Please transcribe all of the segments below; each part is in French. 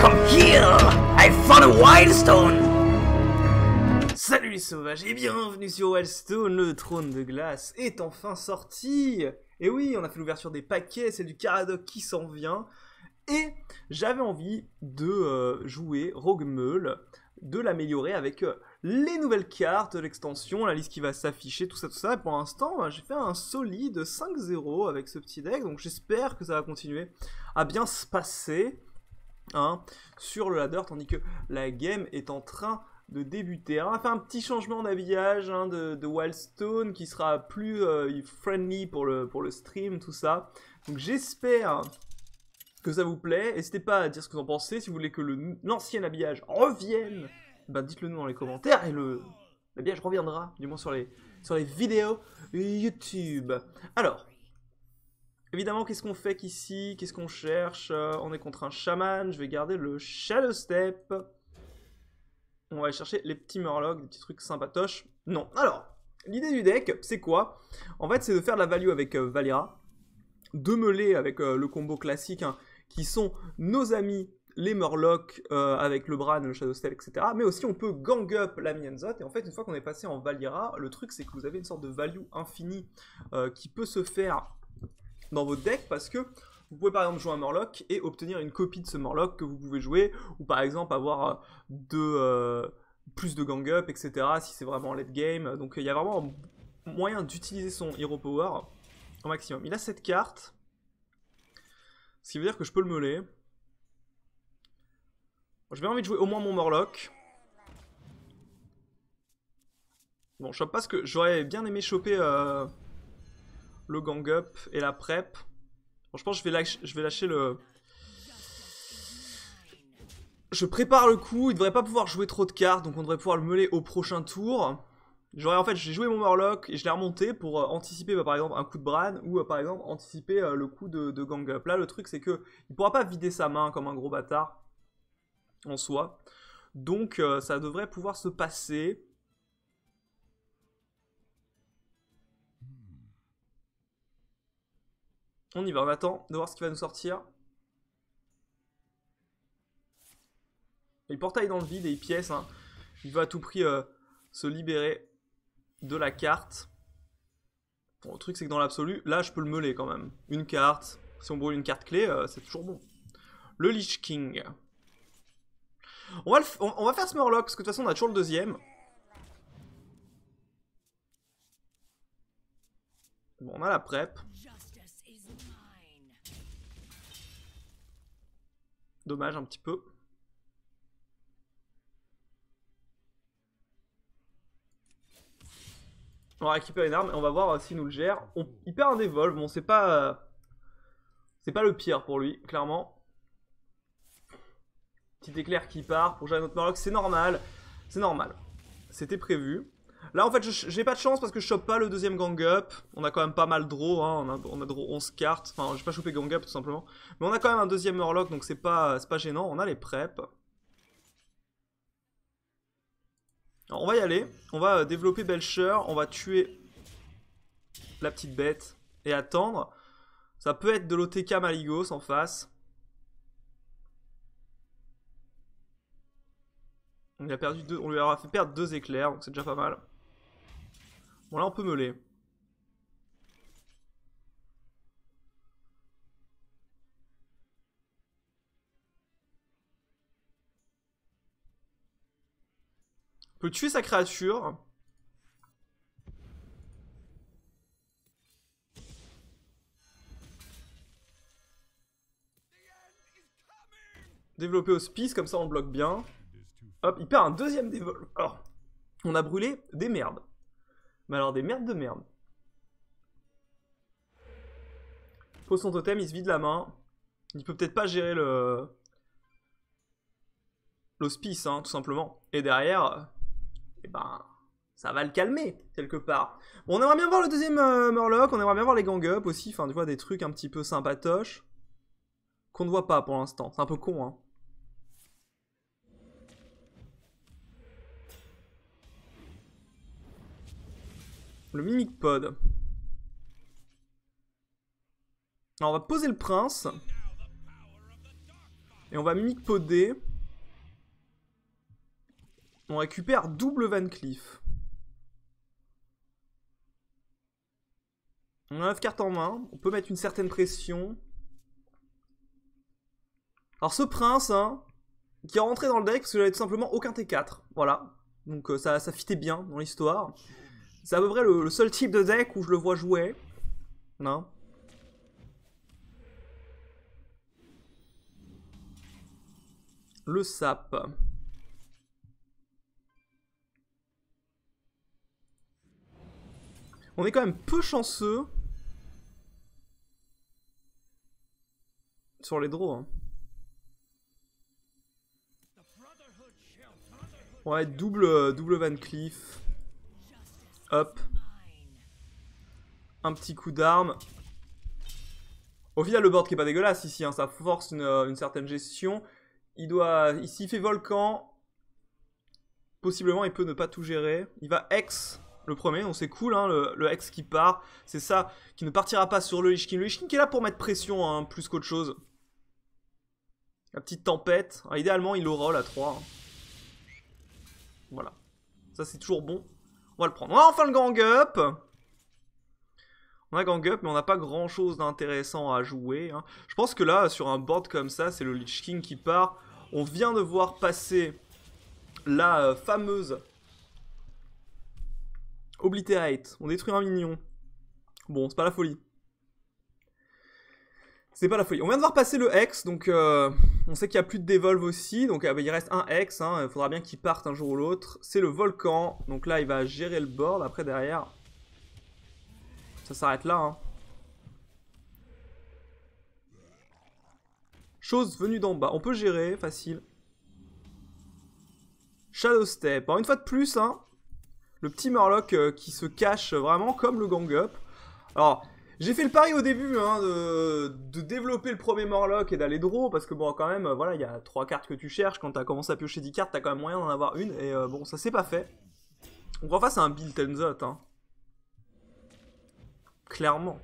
Come here I wildstone Salut les sauvages et bienvenue sur Wildstone, le trône de glace est enfin sorti Et oui, on a fait l'ouverture des paquets, c'est du Caradoc qui s'en vient et j'avais envie de euh, jouer Rogue Meule, de l'améliorer avec euh, les nouvelles cartes, l'extension, la liste qui va s'afficher, tout ça, tout ça. pour l'instant, bah, j'ai fait un solide 5-0 avec ce petit deck, donc j'espère que ça va continuer à bien se passer. Hein, sur le ladder, tandis que la game est en train de débuter. on va faire un petit changement d'habillage hein, de, de, Wildstone qui sera plus euh, friendly pour le, pour le stream, tout ça. Donc j'espère que ça vous plaît. N'hésitez pas à dire ce que vous en pensez. Si vous voulez que l'ancien habillage revienne, ben, dites-le nous dans les commentaires et le l'habillage reviendra, du moins sur les, sur les vidéos YouTube. Alors, Évidemment, qu'est-ce qu'on fait qu'ici Qu'est-ce qu'on cherche euh, On est contre un chaman. Je vais garder le Shadow Step. On va aller chercher les petits murlocs, des petits trucs sympatoches. Non. Alors, l'idée du deck, c'est quoi En fait, c'est de faire de la value avec Valira, euh, Valera. De meuler avec euh, le combo classique, hein, qui sont nos amis les Murlocs avec le Bran, le Shadow Step, etc. Mais aussi on peut gang up la Mienzot. Et en fait, une fois qu'on est passé en Valira, le truc c'est que vous avez une sorte de value infinie qui peut se faire dans votre deck parce que vous pouvez par exemple jouer un Morlock et obtenir une copie de ce Morlock que vous pouvez jouer, ou par exemple avoir euh, euh, plus de gang up, etc. si c'est vraiment late game. Donc il y a vraiment moyen d'utiliser son hero power au maximum. Il a cette carte, ce qui veut dire que je peux le meuler. j'ai J'avais envie de jouer au moins mon Morlock. Bon, je chope pas ce que j'aurais bien aimé choper. Euh, le gang up et la prep. Franchement, je vais, lâcher, je vais lâcher le... Je prépare le coup, il devrait pas pouvoir jouer trop de cartes, donc on devrait pouvoir le mêler au prochain tour. J'aurais en fait, j'ai joué mon Murloc et je l'ai remonté pour euh, anticiper bah, par exemple un coup de Bran ou euh, par exemple anticiper euh, le coup de, de, Gang Up. Là, le truc c'est que il pourra pas vider sa main comme un gros bâtard en soi. Donc ça devrait pouvoir se passer. On y va, on attend de voir ce qui va nous sortir. le portail dans le vide et il pièce. Hein. Il va à tout prix euh, se libérer de la carte. Bon, le truc c'est que dans l'absolu, là je peux le meuler quand même. Une carte. Si on brûle une carte clé, euh, c'est toujours bon. Le Lich King. On va, va faire ce Murloc parce que de toute façon on a toujours le deuxième. Bon, on a la prep. Dommage un petit peu. On va récupérer une arme et on va voir euh, s'il nous le gère. On, il perd un dévolve, bon c'est pas... Euh, c'est pas le pire pour lui, clairement. Petit éclair qui part pour gérer notre Maroc, c'est normal. C'est normal. C'était prévu. Là, en fait, j'ai pas de chance parce que je chope pas le deuxième gang up. On a quand même pas mal de draw, hein. on, a, 11 cartes. Enfin, j'ai pas chopé gang up tout simplement. Mais on a quand même un deuxième Murloc, donc c'est pas, pas gênant. On a les preps. on va y aller. On va euh, développer Belcher. On va tuer la petite bête et attendre. Ça peut être de l'OTK Maligos en face. On a perdu on lui aura fait perdre deux éclairs, donc c'est déjà pas mal. Bon, on peut meuler. On peut tuer sa créature. Développer hospice, comme ça on bloque bien. Hop, il perd un deuxième développeur. On a brûlé des merdes. Mais alors des merdes de merde. Pose son totem, il se vide la main. Il peut peut-être pas gérer le... L'hospice, hein, tout simplement. Et derrière, eh ben, ça va le calmer, quelque part. on aimerait bien voir le deuxième Morlock, euh, Murloc, on aimerait bien voir les gang-up aussi, enfin, tu vois, des trucs un petit peu sympatoches qu'on ne voit pas pour l'instant. C'est un peu con, hein. Le Mimic Pod. Alors on va poser le prince. Et on va Mimic Poder. On récupère double Van Cleef. On a 9 cartes en main. On peut mettre une certaine pression. Alors ce prince, hein, qui est rentré dans le deck parce que j'avais tout simplement aucun T4. Voilà. Donc euh, ça, ça fitait bien dans l'histoire. C'est à peu près le, seul type de deck où je le vois jouer. Non Le sap. On est quand même peu chanceux sur les draws. Hein. Ouais, double, euh, double Van Cleef. Un petit coup d'arme. Au final, le board qui est pas dégueulasse ici, hein. ça force euh, une, certaine gestion. Il doit, ici, il fait volcan. Possiblement, il peut ne pas tout gérer. Il va ex le premier, donc c'est cool, hein, le, le, ex qui part. C'est ça, qui ne partira pas sur le lichkin Le lichkin qui est là pour mettre pression, hein, plus qu'autre chose. La petite tempête. idéalement, il aura roll à 3. Voilà. Ça, c'est toujours bon. On va le prendre. On a enfin le gang up. On a gang up, mais on n'a pas grand chose d'intéressant à jouer. Hein. Je pense que là, sur un board comme ça, c'est le Lich King qui part. On vient de voir passer la euh, fameuse Obliterate. On détruit un mignon. Bon, c'est pas la folie. C'est pas la folie. On vient de voir passer le Hex, donc euh, on sait qu'il n'y a plus de Devolve aussi. Donc euh, il reste un Hex, hein. il faudra bien qu'il parte un jour ou l'autre. C'est le Volcan, donc là il va gérer le board. Après derrière, ça s'arrête là. Hein. Chose venue d'en bas, on peut gérer, facile. Shadow Step, une fois de plus, hein, le petit Murloc euh, qui se cache vraiment comme le gang up. Alors, j'ai fait le pari au début hein, de, développer le premier Morlock et d'aller draw parce que bon quand même euh, voilà il y a trois cartes que tu cherches quand t'as commencé à piocher 10 cartes t'as quand même moyen d'en avoir une et euh, bon ça c'est pas fait. On va face à un build Tenzot hein. Clairement.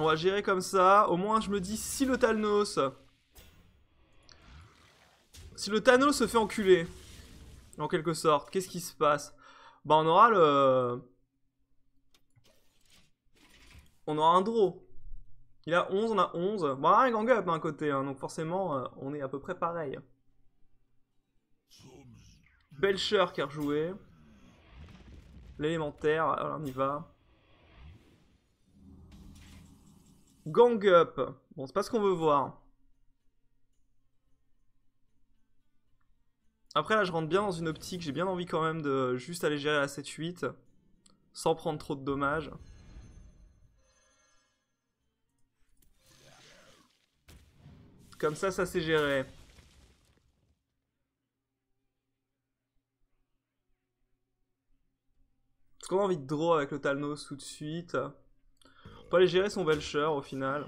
On va gérer comme ça. Au moins, je me dis, si le Thanos... Si le Thanos se fait enculer, en quelque sorte, qu'est-ce qui se passe Bah, on aura le... On aura un draw. Il a 11, on a 11. Bon, on a un gang d'un côté, hein, donc forcément, euh, on est à peu près pareil. Belcher qui a rejoué. L'élémentaire, alors on y va. Gang up. Bon, c'est pas ce qu'on veut voir. Après là je rentre bien dans une optique, j'ai bien envie quand même de juste aller gérer la 7-8 sans prendre trop de dommages. Comme ça, ça s'est géré. Est-ce qu'on a envie de draw avec le Talnos tout de suite pas aller gérer son belcher au final.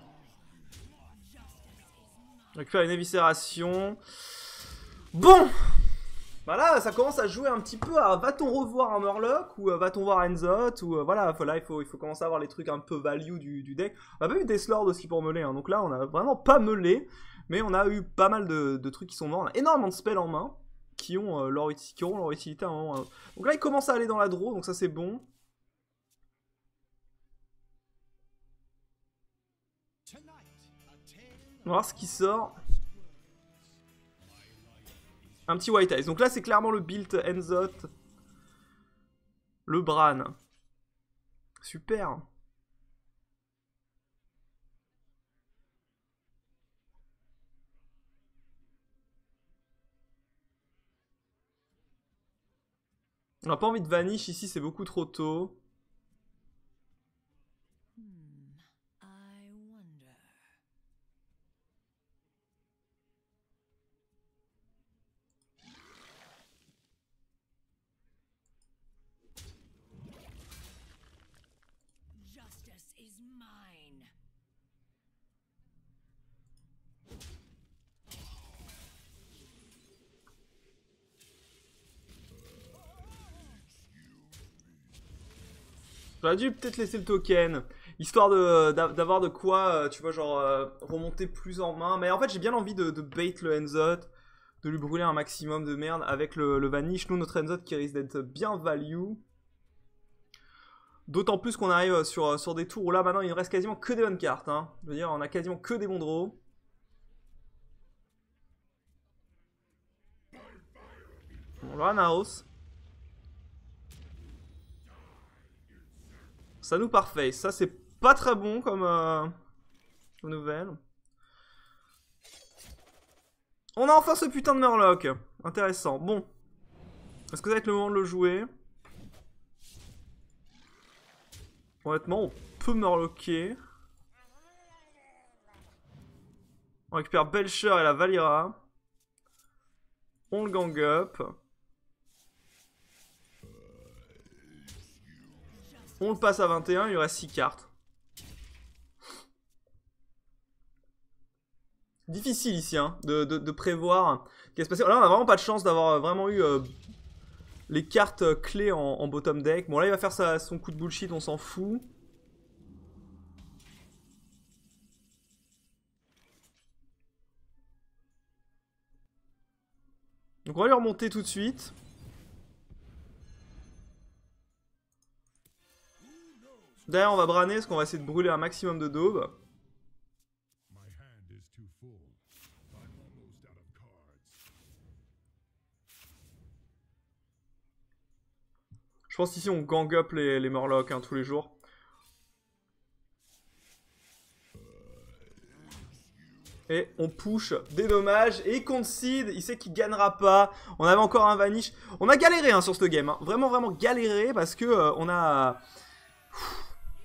faire une éviscération. Bon voilà, bah ça commence à jouer un petit peu à va-t-on revoir un Murloc ou euh, va-t-on voir Enzot ou euh, voilà, il faut, il faut commencer à avoir les trucs un peu value du, deck. On a pas eu Deathlord aussi pour meuler, hein, donc là on a vraiment pas meulé, mais on a eu pas mal de, trucs qui sont morts. On a énormément de spells en main qui ont, euh, leur, auront leur utilité à un Donc là il commence à aller dans la draw, donc ça c'est bon. On va voir ce qui sort. Un petit White Eyes. Donc là, c'est clairement le build Enzot. Le Bran. Super. On n'a pas envie de vanish ici, c'est beaucoup trop tôt. J'aurais dû peut-être laisser le token, histoire d'avoir de, quoi, euh, tu vois, genre, euh, remonter plus en main. Mais en fait, j'ai bien envie de, bait le Enzot, de lui brûler un maximum de merde avec le, Vanish. Nous, notre Enzot qui risque d'être bien value. D'autant plus qu'on arrive sur, sur des tours où là, maintenant, il ne reste quasiment que des bonnes cartes. Hein. Je veux dire, on a quasiment que des bons draws. On aura Ça nous parfait. Ça, c'est pas très bon euh, comme, nouvelle. On a enfin ce putain de Murloc. Intéressant. Bon. Est-ce que ça va être le moment de le jouer Honnêtement, on peut Murloquer. On récupère Belcher et la Valira. On le gang up. On le passe à 21, il y aura 6 cartes. Difficile ici hein, de, prévoir ce qui se passer. Là on a vraiment pas de chance d'avoir euh, vraiment eu euh, les cartes euh, clés en, bottom deck. Bon là il va faire son coup de bullshit, on s'en fout. Donc on va lui remonter tout de suite. D'ailleurs, on va braner parce qu'on va essayer de brûler un maximum de daube. Je pense qu'ici on gang up les, les Morlocks hein, tous les jours. Et on push des dommages. Et il concede. Il sait qu'il gagnera pas. On avait encore un vanish. On a galéré hein, sur ce game. Hein. Vraiment, vraiment galéré parce que euh, on a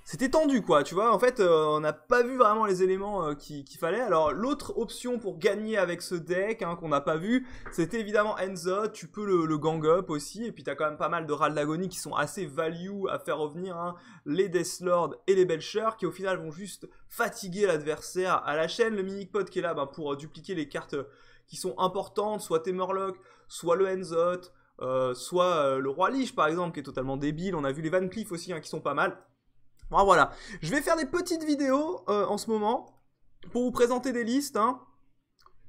c'était tendu quoi, tu vois. En fait, euh, on n'a pas vu vraiment les éléments euh, qu'il qui fallait. Alors l'autre option pour gagner avec ce deck hein, qu'on n'a pas vu, c'était évidemment Enzo. Tu peux le, gang up aussi, et puis tu as quand même pas mal de ral d'agonie qui sont assez value à faire revenir. Hein, les Deathlord et les Belcher qui au final vont juste fatiguer l'adversaire à la chaîne. Le mini Pod qui est là ben, pour euh, dupliquer les cartes qui sont importantes, soit Temerlock, soit le Enzot, soit le Roi Lich par exemple qui est totalement débile. On a vu les Van Cleef aussi hein, qui sont pas mal. Ah, voilà, je vais faire des petites vidéos euh, en ce moment pour vous présenter des listes. Hein.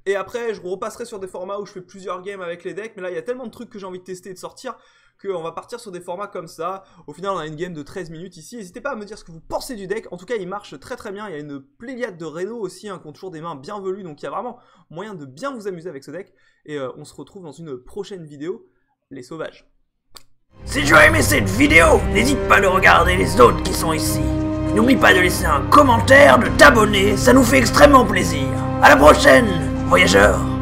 Et après, je repasserai sur des formats où je fais plusieurs games avec les decks. Mais là, il y a tellement de trucs que j'ai envie de tester et de sortir qu'on va partir sur des formats comme ça. Au final, on a une game de 13 minutes ici. N'hésitez pas à me dire ce que vous pensez du deck. En tout cas, il marche très très bien. Il y a une pléiade de réno aussi, un hein, qui toujours des mains bien velues. Donc il y a vraiment moyen de bien vous amuser avec ce deck. Et euh, on se retrouve dans une prochaine vidéo, les sauvages. Si tu as aimé cette vidéo, n'hésite pas à le regarder les autres qui sont ici. N'oublie pas de laisser un commentaire, de t'abonner, ça nous fait extrêmement plaisir. A la prochaine, voyageurs